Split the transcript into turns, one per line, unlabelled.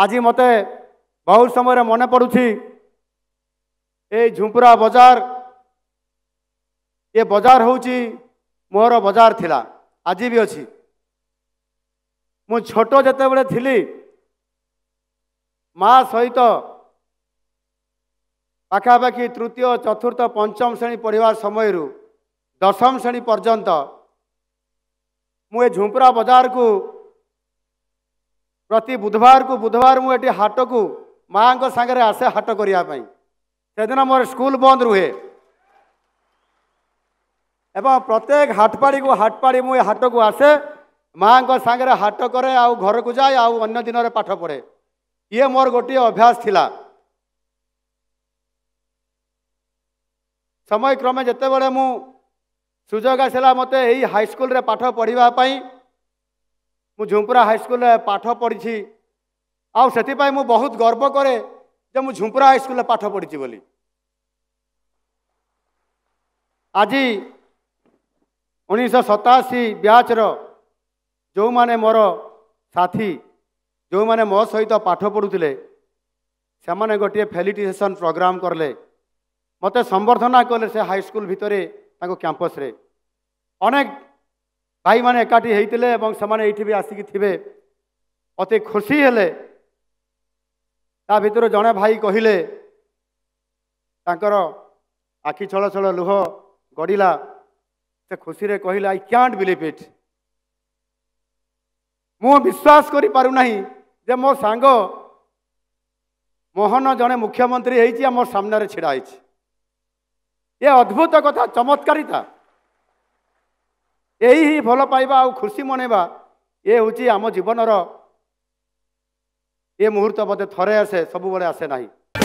ଆଜି ମୋତେ ବହୁତ ସମୟରେ ମନେ ପଡ଼ୁଛି ଏ ଝୁମ୍ପୁରା ବଜାର ଏ ବଜାର ହେଉଛି ମୋର ବଜାର ଥିଲା ଆଜି ବି ଅଛି ମୁଁ ଛୋଟ ଯେତେବେଳେ ଥିଲି ମା ସହିତ ପାଖାପାଖି ତୃତୀୟ ଚତୁର୍ଥ ପଞ୍ଚମ ଶ୍ରେଣୀ ପଢ଼ିବା ସମୟରୁ ଦଶମ ଶ୍ରେଣୀ ପର୍ଯ୍ୟନ୍ତ ମୁଁ ଏ ଝୁମ୍ପୁରା ବଜାରକୁ ପ୍ରତି ବୁଧବାରକୁ ବୁଧବାର ମୁଁ ଏଠି ହାଟକୁ ମାଆଙ୍କ ସାଙ୍ଗରେ ଆସେ ହାଟ କରିବା ପାଇଁ ସେଦିନ ମୋର ସ୍କୁଲ ବନ୍ଦ ରୁହେ ଏବଂ ପ୍ରତ୍ୟେକ ହାଟପାଡ଼ିକୁ ହାଟପାଡ଼ି ମୁଁ ଏ ହାଟକୁ ଆସେ ମାଆଙ୍କ ସାଙ୍ଗରେ ହାଟ କରେ ଆଉ ଘରକୁ ଯାଏ ଆଉ ଅନ୍ୟ ଦିନରେ ପାଠ ପଢ଼େ ଇଏ ମୋର ଗୋଟିଏ ଅଭ୍ୟାସ ଥିଲା ସମୟକ୍ରମେ ଯେତେବେଳେ ମୁଁ ସୁଯୋଗ ଆସିଲା ମୋତେ ଏଇ ହାଇସ୍କୁଲରେ ପାଠ ପଢ଼ିବା ପାଇଁ ମୁଁ ଝୁମ୍ପୁରା ହାଇସ୍କୁଲରେ ପାଠ ପଢ଼ିଛି ଆଉ ସେଥିପାଇଁ ମୁଁ ବହୁତ ଗର୍ବ କରେ ଯେ ମୁଁ ଝୁମ୍ପୁରା ହାଇସ୍କୁଲରେ ପାଠ ପଢ଼ିଛି ବୋଲି ଆଜି ଉଣେଇଶହ ସତାଅଶୀ ବ୍ୟାଚ୍ର ଯେଉଁମାନେ ମୋର ସାଥୀ ଯେଉଁମାନେ ମୋ ସହିତ ପାଠ ପଢ଼ୁଥିଲେ ସେମାନେ ଗୋଟିଏ ଫେଲିଟେସନ୍ ପ୍ରୋଗ୍ରାମ୍ କଲେ ମୋତେ ସମ୍ବର୍ଦ୍ଧନା କଲେ ସେ ହାଇସ୍କୁଲ ଭିତରେ ତାଙ୍କ କ୍ୟାମ୍ପସ୍ରେ ଅନେକ ଭାଇମାନେ ଏକାଠି ହେଇଥିଲେ ଏବଂ ସେମାନେ ଏଇଠି ବି ଆସିକି ଥିବେ ଅତି ଖୁସି ହେଲେ ତା ଭିତରୁ ଜଣେ ଭାଇ କହିଲେ ତାଙ୍କର ଆଖି ଛଳ ଛଳ ଲୁହ ଗଡ଼ିଲା ସେ ଖୁସିରେ କହିଲେ ଆଇ କ୍ୟାଣ୍ଟ ବିଲିଭ୍ ଇଟ୍ ମୁଁ ବିଶ୍ୱାସ କରିପାରୁନାହିଁ ଯେ ମୋ ସାଙ୍ଗ ମୋହନ ଜଣେ ମୁଖ୍ୟମନ୍ତ୍ରୀ ହେଇଛି ଆଉ ମୋ ସାମ୍ନାରେ ଛିଡ଼ା ହେଇଛି ଏ ଅଦ୍ଭୁତ କଥା ଚମତ୍କାରିତା ଏହି ହିଁ ଭଲ ପାଇବା ଆଉ ଖୁସି ମନେଇବା ଏ ହେଉଛି ଆମ ଜୀବନର ଏ ମୁହୂର୍ତ୍ତ ମୋତେ ଥରେ ଆସେ ସବୁବେଳେ ଆସେ ନାହିଁ